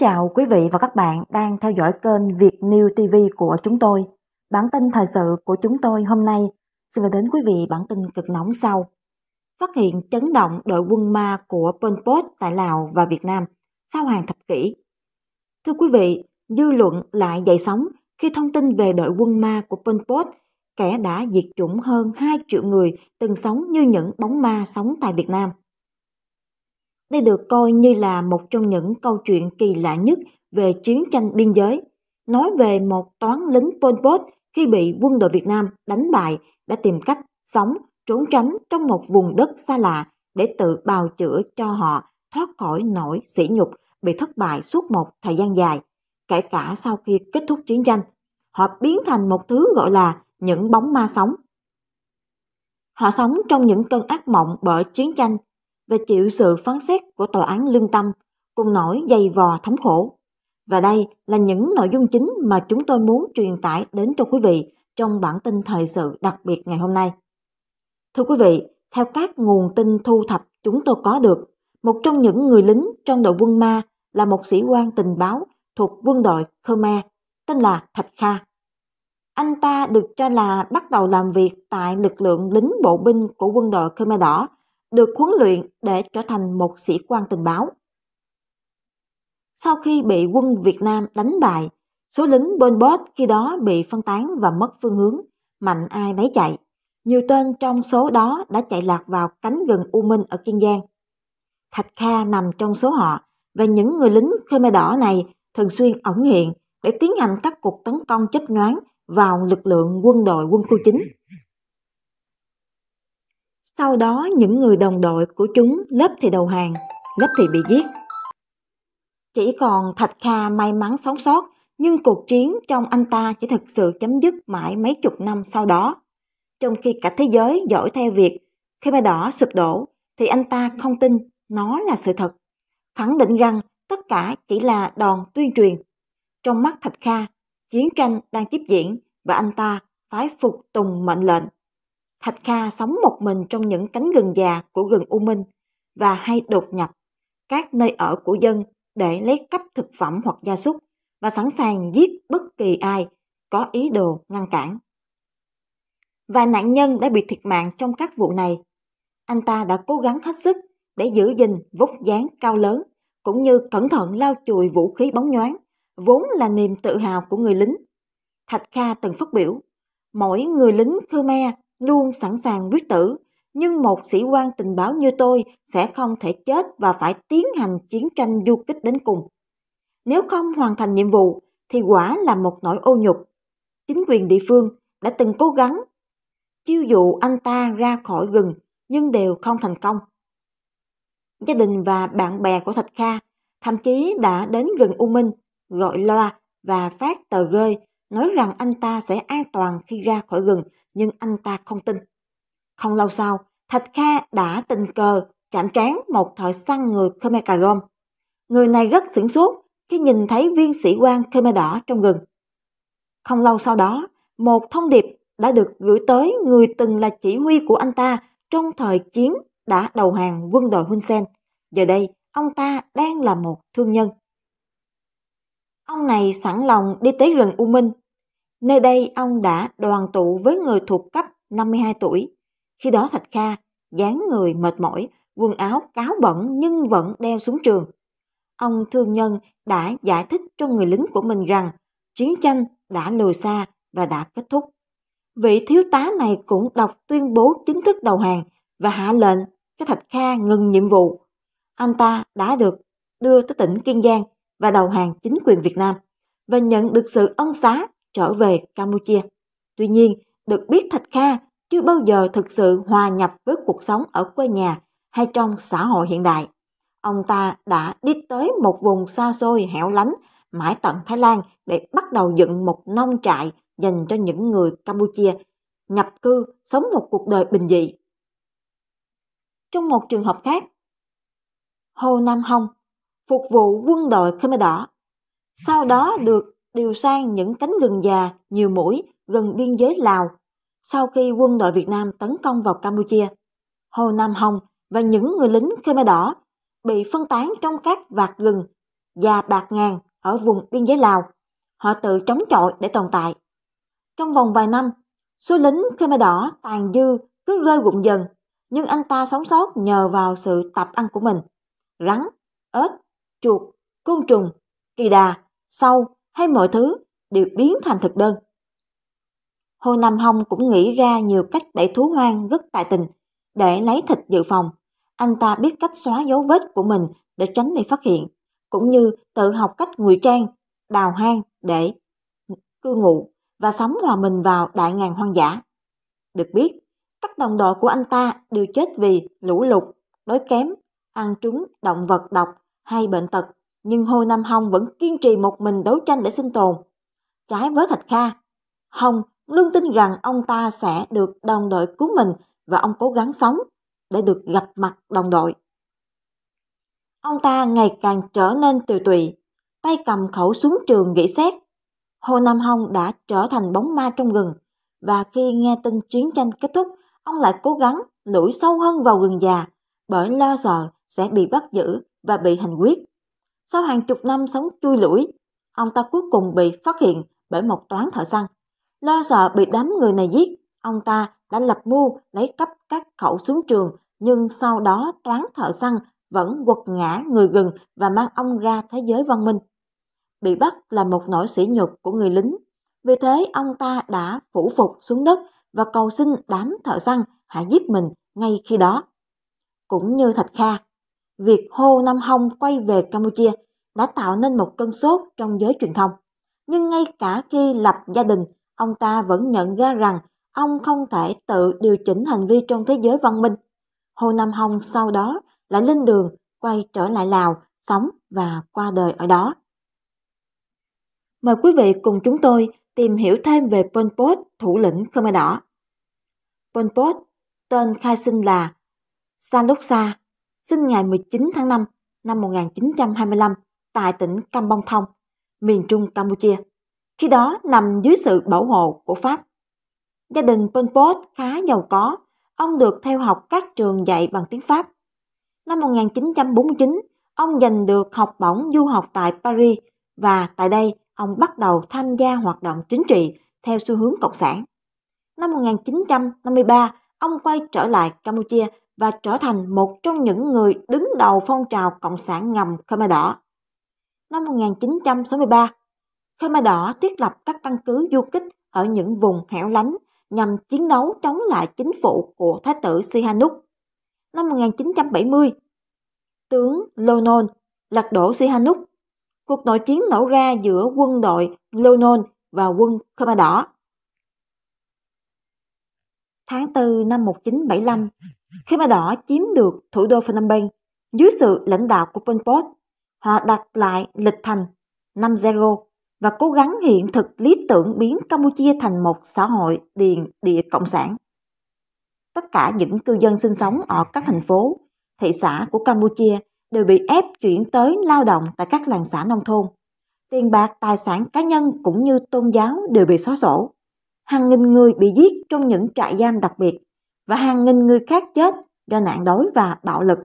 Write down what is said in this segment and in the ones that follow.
chào quý vị và các bạn đang theo dõi kênh Việt New TV của chúng tôi. Bản tin thời sự của chúng tôi hôm nay xin gửi đến quý vị bản tin cực nóng sau. Phát hiện chấn động đội quân ma của Pol Pot tại Lào và Việt Nam sau hàng thập kỷ. Thưa quý vị, dư luận lại dậy sóng khi thông tin về đội quân ma của Pol Pot, kẻ đã diệt chủng hơn 2 triệu người từng sống như những bóng ma sống tại Việt Nam – đây được coi như là một trong những câu chuyện kỳ lạ nhất về chiến tranh biên giới. Nói về một toán lính Pol Pot khi bị quân đội Việt Nam đánh bại đã tìm cách sống, trốn tránh trong một vùng đất xa lạ để tự bào chữa cho họ thoát khỏi nỗi sỉ nhục bị thất bại suốt một thời gian dài. Kể cả sau khi kết thúc chiến tranh, họ biến thành một thứ gọi là những bóng ma sống. Họ sống trong những cơn ác mộng bởi chiến tranh và chịu sự phán xét của tòa án lương tâm, cùng nỗi dày vò thống khổ. Và đây là những nội dung chính mà chúng tôi muốn truyền tải đến cho quý vị trong bản tin thời sự đặc biệt ngày hôm nay. Thưa quý vị, theo các nguồn tin thu thập chúng tôi có được, một trong những người lính trong đội quân Ma là một sĩ quan tình báo thuộc quân đội Khmer tên là Thạch Kha. Anh ta được cho là bắt đầu làm việc tại lực lượng lính bộ binh của quân đội Khmer Đỏ được huấn luyện để trở thành một sĩ quan tình báo. Sau khi bị quân Việt Nam đánh bại, số lính Pol Pot khi đó bị phân tán và mất phương hướng, mạnh ai nấy chạy. Nhiều tên trong số đó đã chạy lạc vào cánh rừng U Minh ở Kiên Giang. Thạch Kha nằm trong số họ và những người lính Khmer Đỏ này thường xuyên ẩn hiện để tiến hành các cuộc tấn công chấp nhoáng vào lực lượng quân đội quân khu chính. Sau đó những người đồng đội của chúng lớp thì đầu hàng, lớp thì bị giết. Chỉ còn Thạch Kha may mắn sống sót, nhưng cuộc chiến trong anh ta chỉ thực sự chấm dứt mãi mấy chục năm sau đó. Trong khi cả thế giới dõi theo việc khi Khmer Đỏ sụp đổ, thì anh ta không tin nó là sự thật. Khẳng định rằng tất cả chỉ là đòn tuyên truyền. Trong mắt Thạch Kha, chiến tranh đang tiếp diễn và anh ta phải phục tùng mệnh lệnh. Thạch Kha sống một mình trong những cánh rừng già của rừng U Minh và hay đột nhập các nơi ở của dân để lấy cắp thực phẩm hoặc gia súc và sẵn sàng giết bất kỳ ai có ý đồ ngăn cản. Và nạn nhân đã bị thiệt mạng trong các vụ này. Anh ta đã cố gắng hết sức để giữ gìn vóc dáng cao lớn cũng như cẩn thận lau chùi vũ khí bóng nhoáng, vốn là niềm tự hào của người lính. Thạch Kha từng phát biểu, mỗi người lính Khmer luôn sẵn sàng quyết tử, nhưng một sĩ quan tình báo như tôi sẽ không thể chết và phải tiến hành chiến tranh du kích đến cùng. Nếu không hoàn thành nhiệm vụ thì quả là một nỗi ô nhục. Chính quyền địa phương đã từng cố gắng chiêu dụ anh ta ra khỏi rừng nhưng đều không thành công. Gia đình và bạn bè của Thạch Kha thậm chí đã đến rừng U Minh gọi loa và phát tờ rơi nói rằng anh ta sẽ an toàn khi ra khỏi rừng nhưng anh ta không tin. Không lâu sau, Thạch Kha đã tình cờ chạm trán một thợ săn người Khmer Cà Rôm. Người này rất sửng sốt khi nhìn thấy viên sĩ quan Khmer Đỏ trong rừng. Không lâu sau đó, một thông điệp đã được gửi tới người từng là chỉ huy của anh ta trong thời chiến đã đầu hàng quân đội Hun Sen. Giờ đây, ông ta đang là một thương nhân. Ông này sẵn lòng đi tới rừng U Minh Nơi đây ông đã đoàn tụ với người thuộc cấp 52 tuổi. Khi đó Thạch Kha, dáng người mệt mỏi, quần áo cáo bẩn nhưng vẫn đeo xuống trường. Ông thương nhân đã giải thích cho người lính của mình rằng chiến tranh đã lùi xa và đã kết thúc. Vị thiếu tá này cũng đọc tuyên bố chính thức đầu hàng và hạ lệnh cho Thạch Kha ngừng nhiệm vụ. Anh ta đã được đưa tới tỉnh Kiên Giang và đầu hàng chính quyền Việt Nam và nhận được sự ân xá trở về Campuchia. Tuy nhiên, được biết Thạch Kha chưa bao giờ thực sự hòa nhập với cuộc sống ở quê nhà hay trong xã hội hiện đại. Ông ta đã đi tới một vùng xa xôi hẻo lánh mãi tận Thái Lan để bắt đầu dựng một nông trại dành cho những người Campuchia nhập cư sống một cuộc đời bình dị. Trong một trường hợp khác, Hồ Nam Hồng phục vụ quân đội Khmer Đỏ, sau đó được điều sang những cánh rừng già, nhiều mũi gần biên giới Lào sau khi quân đội Việt Nam tấn công vào Campuchia. Hồ Nam Hồng và những người lính Khmer Đỏ bị phân tán trong các vạt rừng và bạc ngàn ở vùng biên giới Lào. Họ tự chống chọi để tồn tại. Trong vòng vài năm, số lính Khmer Đỏ tàn dư cứ rơi gụng dần, nhưng anh ta sống sót nhờ vào sự tập ăn của mình. Rắn, ếch, chuột, côn trùng, kỳ đà, sâu hay mọi thứ đều biến thành thực đơn. Hồ Nam Hồng cũng nghĩ ra nhiều cách để thú hoang rất tài tình để lấy thịt dự phòng. Anh ta biết cách xóa dấu vết của mình để tránh bị phát hiện, cũng như tự học cách ngụy trang, đào hang để cư ngụ và sống hòa mình vào đại ngàn hoang dã. Được biết, các đồng đội của anh ta đều chết vì lũ lụt, đói kém, ăn trúng động vật độc hay bệnh tật nhưng Hồ Nam Hồng vẫn kiên trì một mình đấu tranh để sinh tồn. Trái với Thạch Kha, Hồng luôn tin rằng ông ta sẽ được đồng đội cứu mình và ông cố gắng sống để được gặp mặt đồng đội. Ông ta ngày càng trở nên tiều tụy, tay cầm khẩu súng trường nghĩ xét. Hồ Nam Hồng đã trở thành bóng ma trong rừng và khi nghe tin chiến tranh kết thúc, ông lại cố gắng lủi sâu hơn vào rừng già bởi lo sợ sẽ bị bắt giữ và bị hành quyết. Sau hàng chục năm sống chui lủi, ông ta cuối cùng bị phát hiện bởi một toán thợ săn. Lo sợ bị đám người này giết, ông ta đã lập mưu lấy cắp các khẩu xuống trường, nhưng sau đó toán thợ săn vẫn quật ngã người gừng và mang ông ra thế giới văn minh. Bị bắt là một nỗi sỉ nhục của người lính. Vì thế ông ta đã phủ phục xuống đất và cầu xin đám thợ săn hãy giết mình ngay khi đó. Cũng như Thạch Kha, việc Hồ Nam Hồng quay về Campuchia đã tạo nên một cơn sốt trong giới truyền thông. Nhưng ngay cả khi lập gia đình, ông ta vẫn nhận ra rằng ông không thể tự điều chỉnh hành vi trong thế giới văn minh. Hồ Nam Hồng sau đó lại lên đường quay trở lại Lào, sống và qua đời ở đó. Mời quý vị cùng chúng tôi tìm hiểu thêm về Pol Pot, thủ lĩnh Khmer Đỏ. Pol Pot, tên khai sinh là Sa sinh ngày 19 tháng 5 năm 1925 tại tỉnh Campong Thong, miền trung Campuchia, khi đó nằm dưới sự bảo hộ của Pháp. Gia đình Pol Pot khá giàu có, ông được theo học các trường dạy bằng tiếng Pháp. Năm 1949, ông giành được học bổng du học tại Paris và tại đây ông bắt đầu tham gia hoạt động chính trị theo xu hướng cộng sản. Năm 1953, ông quay trở lại Campuchia và trở thành một trong những người đứng đầu phong trào Cộng sản ngầm Khmer Đỏ. Năm 1963, Khmer Đỏ thiết lập các căn cứ du kích ở những vùng hẻo lánh nhằm chiến đấu chống lại chính phủ của Thái tử Sihanouk. Năm 1970, tướng Lonon lật đổ Sihanouk. Cuộc nội chiến nổ ra giữa quân đội Lonon và quân Khmer Đỏ. Tháng 4 năm 1975, khi mà đỏ chiếm được thủ đô Phnom Penh dưới sự lãnh đạo của Pol Pot, họ đặt lại lịch thành năm zero và cố gắng hiện thực lý tưởng biến Campuchia thành một xã hội điền địa cộng sản. Tất cả những cư dân sinh sống ở các thành phố, thị xã của Campuchia đều bị ép chuyển tới lao động tại các làng xã nông thôn. Tiền bạc, tài sản cá nhân cũng như tôn giáo đều bị xóa sổ. Hàng nghìn người bị giết trong những trại giam đặc biệt và hàng nghìn người khác chết do nạn đói và bạo lực.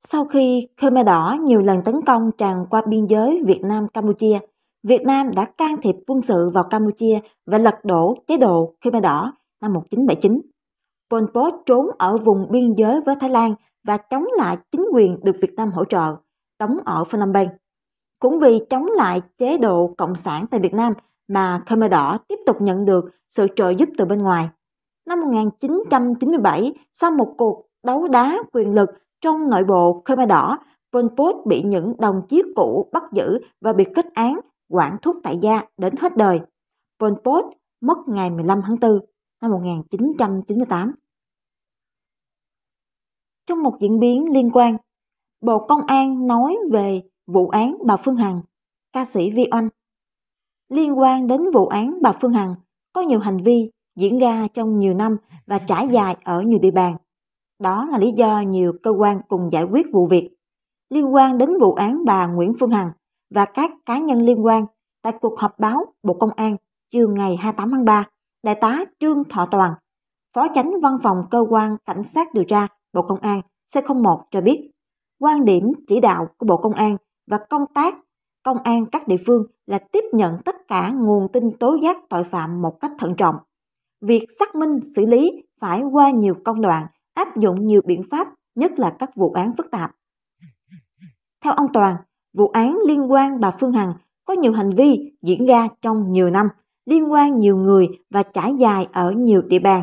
Sau khi Khmer Đỏ nhiều lần tấn công tràn qua biên giới Việt Nam-Campuchia, Việt Nam đã can thiệp quân sự vào Campuchia và lật đổ chế độ Khmer Đỏ năm 1979. Pol Pot trốn ở vùng biên giới với Thái Lan và chống lại chính quyền được Việt Nam hỗ trợ, đóng ở Phnom Penh. Cũng vì chống lại chế độ Cộng sản tại Việt Nam mà Khmer Đỏ tiếp tục nhận được sự trợ giúp từ bên ngoài Năm 1997, sau một cuộc đấu đá quyền lực trong nội bộ Khmer Đỏ, Pol Pot bị những đồng chí cũ bắt giữ và bị kết án quản thúc tại gia đến hết đời. Pol Pot mất ngày 15 tháng 4 năm 1998. Trong một diễn biến liên quan, Bộ Công an nói về vụ án bà Phương Hằng, ca sĩ Vi Oanh. Liên quan đến vụ án bà Phương Hằng, có nhiều hành vi diễn ra trong nhiều năm và trải dài ở nhiều địa bàn. Đó là lý do nhiều cơ quan cùng giải quyết vụ việc. Liên quan đến vụ án bà Nguyễn Phương Hằng và các cá nhân liên quan tại cuộc họp báo Bộ Công an chiều ngày 28 tháng 3, Đại tá Trương Thọ Toàn, Phó Chánh Văn phòng Cơ quan Cảnh sát điều tra Bộ Công an C01 cho biết, quan điểm chỉ đạo của Bộ Công an và công tác công an các địa phương là tiếp nhận tất cả nguồn tin tố giác tội phạm một cách thận trọng việc xác minh xử lý phải qua nhiều công đoạn, áp dụng nhiều biện pháp, nhất là các vụ án phức tạp. Theo ông Toàn, vụ án liên quan bà Phương Hằng có nhiều hành vi diễn ra trong nhiều năm, liên quan nhiều người và trải dài ở nhiều địa bàn.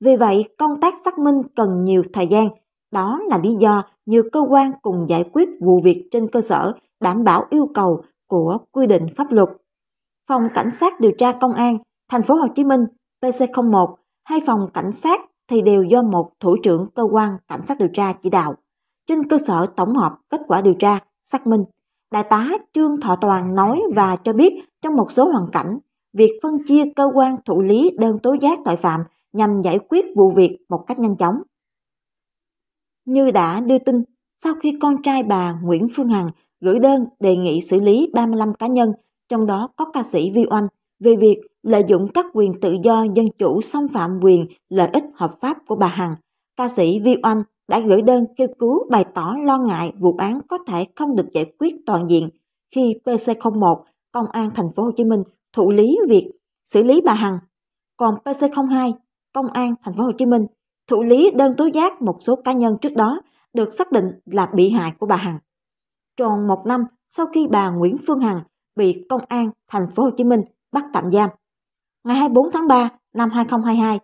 Vì vậy, công tác xác minh cần nhiều thời gian. Đó là lý do nhiều cơ quan cùng giải quyết vụ việc trên cơ sở đảm bảo yêu cầu của quy định pháp luật. Phòng Cảnh sát điều tra Công an thành phố Hồ Chí Minh PC01, hai phòng cảnh sát thì đều do một thủ trưởng cơ quan cảnh sát điều tra chỉ đạo. Trên cơ sở tổng hợp kết quả điều tra, xác minh, Đại tá Trương Thọ Toàn nói và cho biết trong một số hoàn cảnh, việc phân chia cơ quan thụ lý đơn tố giác tội phạm nhằm giải quyết vụ việc một cách nhanh chóng. Như đã đưa tin, sau khi con trai bà Nguyễn Phương Hằng gửi đơn đề nghị xử lý 35 cá nhân, trong đó có ca sĩ Vi Oanh về việc lợi dụng các quyền tự do dân chủ xâm phạm quyền lợi ích hợp pháp của bà Hằng. Ca sĩ Vi Oanh đã gửi đơn kêu cứu bày tỏ lo ngại vụ án có thể không được giải quyết toàn diện khi PC01 Công an thành phố Hồ Chí Minh thụ lý việc xử lý bà Hằng, còn PC02 Công an thành phố Hồ Chí Minh thụ lý đơn tố giác một số cá nhân trước đó được xác định là bị hại của bà Hằng. Tròn một năm sau khi bà Nguyễn Phương Hằng bị Công an thành phố Hồ Chí Minh bắt tạm giam. Ngày 24 tháng 3 năm 2022,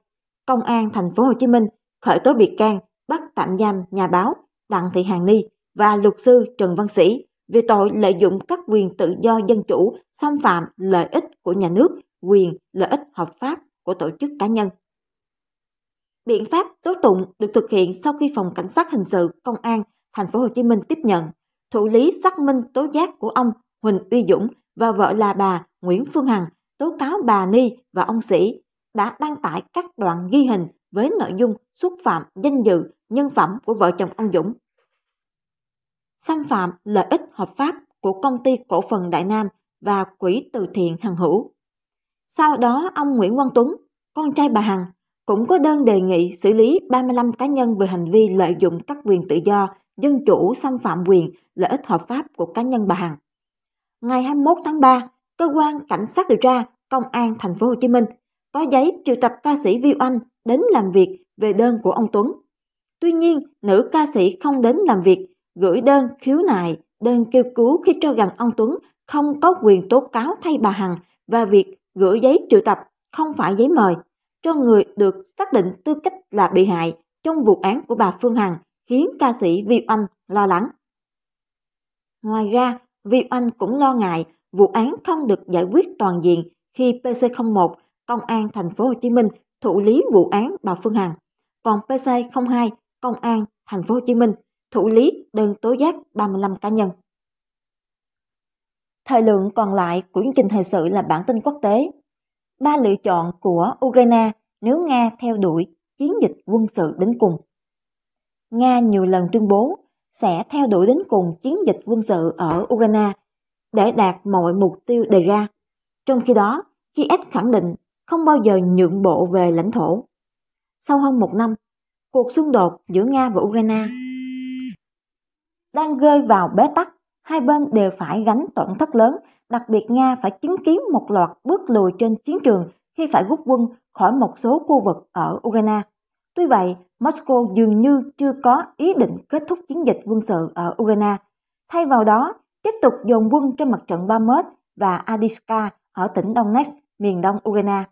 Công an thành phố Hồ Chí Minh khởi tố bị can bắt tạm giam nhà báo Đặng Thị Hàn Ni và luật sư Trần Văn Sĩ về tội lợi dụng các quyền tự do dân chủ xâm phạm lợi ích của nhà nước, quyền lợi ích hợp pháp của tổ chức cá nhân. Biện pháp tố tụng được thực hiện sau khi phòng cảnh sát hình sự công an thành phố Hồ Chí Minh tiếp nhận, thụ lý xác minh tố giác của ông Huỳnh Uy Dũng và vợ là bà Nguyễn Phương Hằng tố cáo bà Ni và ông Sĩ đã đăng tải các đoạn ghi hình với nội dung xúc phạm danh dự, nhân phẩm của vợ chồng ông Dũng. Xâm phạm lợi ích hợp pháp của công ty cổ phần Đại Nam và quỹ từ thiện Hằng Hữu. Sau đó ông Nguyễn Quang Tuấn, con trai bà Hằng, cũng có đơn đề nghị xử lý 35 cá nhân về hành vi lợi dụng các quyền tự do, dân chủ xâm phạm quyền, lợi ích hợp pháp của cá nhân bà Hằng. Ngày 21 tháng 3, cơ quan cảnh sát điều tra Công an thành phố Hồ Chí Minh có giấy triệu tập ca sĩ Viu Anh đến làm việc về đơn của ông Tuấn. Tuy nhiên, nữ ca sĩ không đến làm việc, gửi đơn khiếu nại, đơn kêu cứu khi cho rằng ông Tuấn không có quyền tố cáo thay bà Hằng và việc gửi giấy triệu tập không phải giấy mời cho người được xác định tư cách là bị hại trong vụ án của bà Phương Hằng khiến ca sĩ Viu Anh lo lắng. Ngoài ra, Viu Anh cũng lo ngại vụ án không được giải quyết toàn diện khi PC01 Công an thành phố Hồ Chí Minh thụ lý vụ án bà Phương Hằng, còn PC02 Công an thành phố Hồ Chí Minh thụ lý đơn tố giác 35 cá nhân. Thời lượng còn lại của chương trình thời sự là bản tin quốc tế. Ba lựa chọn của Ukraine nếu Nga theo đuổi chiến dịch quân sự đến cùng. Nga nhiều lần tuyên bố sẽ theo đuổi đến cùng chiến dịch quân sự ở Ukraine để đạt mọi mục tiêu đề ra. Trong khi đó, Kiev khẳng định không bao giờ nhượng bộ về lãnh thổ. Sau hơn một năm, cuộc xung đột giữa Nga và Ukraine đang rơi vào bế tắc, hai bên đều phải gánh tổn thất lớn, đặc biệt Nga phải chứng kiến một loạt bước lùi trên chiến trường khi phải rút quân khỏi một số khu vực ở Ukraine. Tuy vậy, Moscow dường như chưa có ý định kết thúc chiến dịch quân sự ở Ukraine. Thay vào đó, tiếp tục dồn quân trên mặt trận Bakhmut và Adiska ở tỉnh Donetsk, miền đông Ukraine.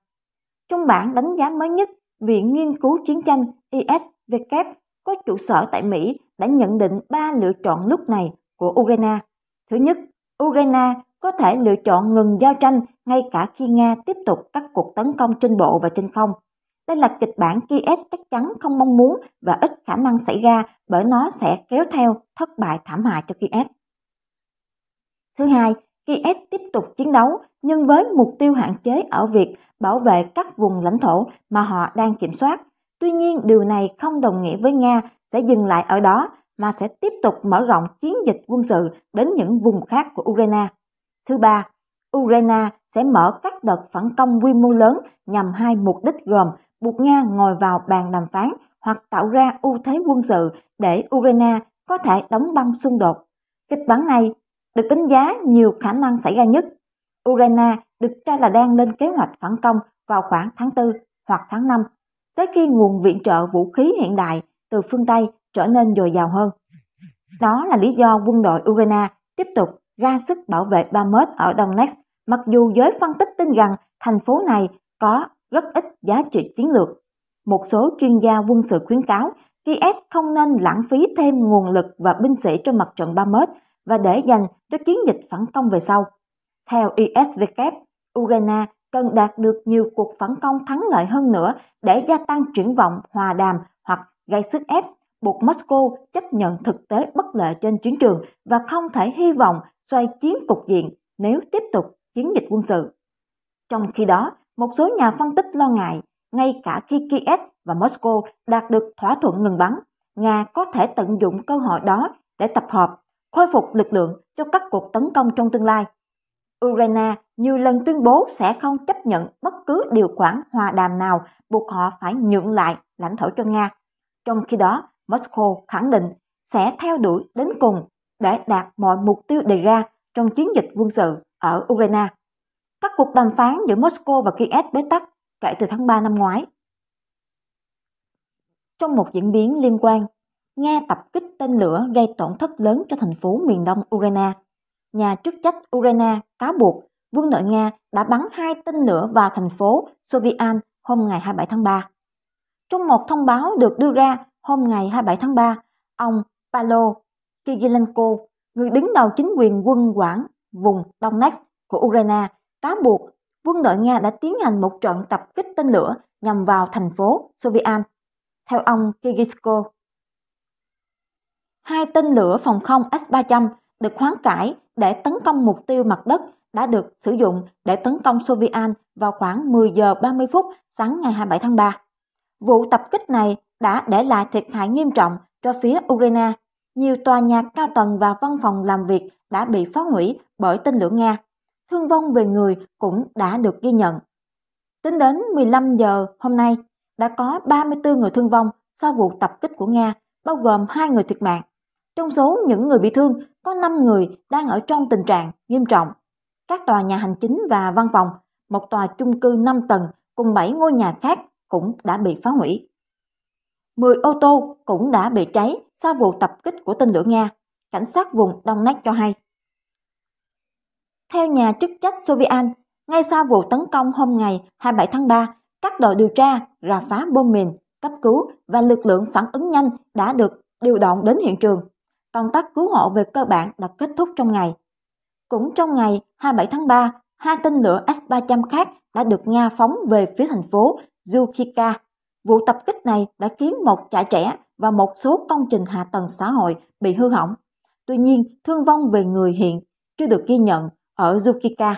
Trong bản đánh giá mới nhất, Viện Nghiên cứu Chiến tranh isvk có trụ sở tại Mỹ đã nhận định ba lựa chọn lúc này của Ukraine. Thứ nhất, Ukraine có thể lựa chọn ngừng giao tranh ngay cả khi Nga tiếp tục các cuộc tấn công trên bộ và trên không. Đây là kịch bản Kiev chắc chắn không mong muốn và ít khả năng xảy ra bởi nó sẽ kéo theo thất bại thảm hại cho Kiev. Thứ hai, Kiev tiếp tục chiến đấu nhưng với mục tiêu hạn chế ở việc bảo vệ các vùng lãnh thổ mà họ đang kiểm soát. Tuy nhiên, điều này không đồng nghĩa với Nga sẽ dừng lại ở đó mà sẽ tiếp tục mở rộng chiến dịch quân sự đến những vùng khác của Ukraine. Thứ ba, Ukraine sẽ mở các đợt phản công quy mô lớn nhằm hai mục đích gồm buộc Nga ngồi vào bàn đàm phán hoặc tạo ra ưu thế quân sự để Ukraine có thể đóng băng xung đột. Kịch bản này được đánh giá nhiều khả năng xảy ra nhất. Ukraine được cho là đang lên kế hoạch phản công vào khoảng tháng 4 hoặc tháng 5, tới khi nguồn viện trợ vũ khí hiện đại từ phương Tây trở nên dồi dào hơn. Đó là lý do quân đội Ukraine tiếp tục ra sức bảo vệ Bakhmut ở Donetsk, mặc dù giới phân tích tin rằng thành phố này có rất ít giá trị chiến lược. Một số chuyên gia quân sự khuyến cáo Kiev không nên lãng phí thêm nguồn lực và binh sĩ trên mặt trận Bakhmut và để dành cho chiến dịch phản công về sau. Theo isvk Ukraine cần đạt được nhiều cuộc phản công thắng lợi hơn nữa để gia tăng triển vọng hòa đàm hoặc gây sức ép buộc Moscow chấp nhận thực tế bất lợi trên chiến trường và không thể hy vọng xoay chiến cục diện nếu tiếp tục chiến dịch quân sự. Trong khi đó, một số nhà phân tích lo ngại, ngay cả khi Kiev và Moscow đạt được thỏa thuận ngừng bắn, Nga có thể tận dụng cơ hội đó để tập hợp khôi phục lực lượng cho các cuộc tấn công trong tương lai. Ukraine nhiều lần tuyên bố sẽ không chấp nhận bất cứ điều khoản hòa đàm nào buộc họ phải nhượng lại lãnh thổ cho Nga. Trong khi đó, Moscow khẳng định sẽ theo đuổi đến cùng để đạt mọi mục tiêu đề ra trong chiến dịch quân sự ở Ukraine. Các cuộc đàm phán giữa Moscow và Kiev bế tắc kể từ tháng 3 năm ngoái. Trong một diễn biến liên quan, Nga tập kích tên lửa gây tổn thất lớn cho thành phố miền đông Ukraine. Nhà chức trách Ukraine cáo buộc quân đội Nga đã bắn hai tên lửa vào thành phố Sovian hôm ngày 27 tháng 3. Trong một thông báo được đưa ra hôm ngày 27 tháng 3, ông Palo Kirilenko, người đứng đầu chính quyền quân quản vùng Donetsk của Ukraine, cáo buộc quân đội Nga đã tiến hành một trận tập kích tên lửa nhằm vào thành phố Sovian. Theo ông Kirisko, Hai tên lửa phòng không S-300 được hoán cải để tấn công mục tiêu mặt đất đã được sử dụng để tấn công Sovian vào khoảng 10 giờ 30 phút sáng ngày 27 tháng 3. Vụ tập kích này đã để lại thiệt hại nghiêm trọng cho phía Ukraine. Nhiều tòa nhà cao tầng và văn phòng làm việc đã bị phá hủy bởi tên lửa Nga. Thương vong về người cũng đã được ghi nhận. Tính đến 15 giờ hôm nay, đã có 34 người thương vong sau vụ tập kích của Nga, bao gồm hai người thiệt mạng. Trong số những người bị thương, có 5 người đang ở trong tình trạng nghiêm trọng. Các tòa nhà hành chính và văn phòng, một tòa chung cư 5 tầng cùng 7 ngôi nhà khác cũng đã bị phá hủy. 10 ô tô cũng đã bị cháy sau vụ tập kích của tên lửa Nga, cảnh sát vùng Donetsk cho hay. Theo nhà chức trách Sovian, ngay sau vụ tấn công hôm ngày 27 tháng 3, các đội điều tra, rà phá bom mìn, cấp cứu và lực lượng phản ứng nhanh đã được điều động đến hiện trường công tác cứu hộ về cơ bản đã kết thúc trong ngày. Cũng trong ngày 27 tháng 3, hai tên lửa S-300 khác đã được Nga phóng về phía thành phố Zukika. Vụ tập kích này đã khiến một chả trẻ và một số công trình hạ tầng xã hội bị hư hỏng. Tuy nhiên, thương vong về người hiện chưa được ghi nhận ở Zukika.